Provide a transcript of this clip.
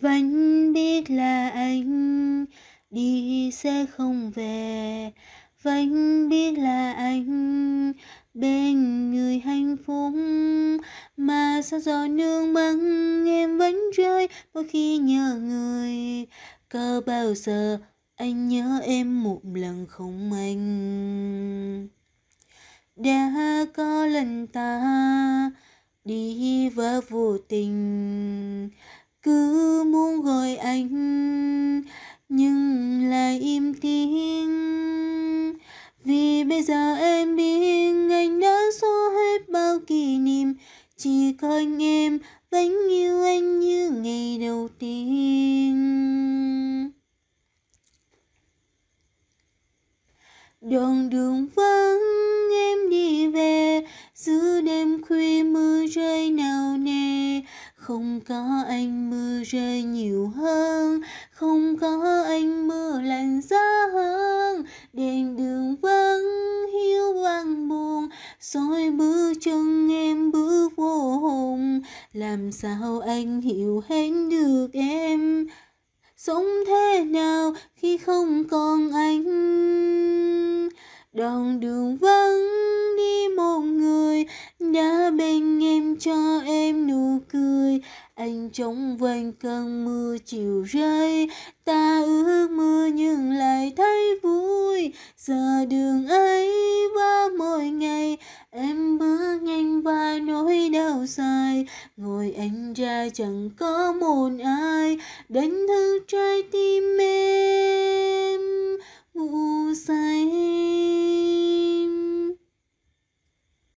vẫn biết là anh đi sẽ không về vẫn biết là anh bên người hạnh phúc mà sao gió nương băng em vẫn rơi mỗi khi nhớ người có bao giờ anh nhớ em một lần không anh đã có lần ta đi và vô tình cứ muốn gọi anh nhưng lại im tiếng vì bây giờ em biết anh đã xóa hết bao kỷ niệm chỉ có anh em vẫn yêu anh như ngày đầu tiên đoạn đường vắng em đi về giữa đêm khuya mưa rơi không có anh mưa rơi nhiều hơn không có anh mưa lạnh giá hơn đèn đường vắng hiu quang buồn soi bước chân em bước vô hồn làm sao anh hiểu hết được em sống thế nào khi không còn anh đoạn đường vắng người đã bên em cho em nụ cười anh trong vênh cơn mưa chiều rơi ta ước mưa nhưng lại thấy vui giờ đường ấy qua mỗi ngày em bước nhanh và nỗi đau dài ngồi anh ra chẳng có một ai đánh thức trái tim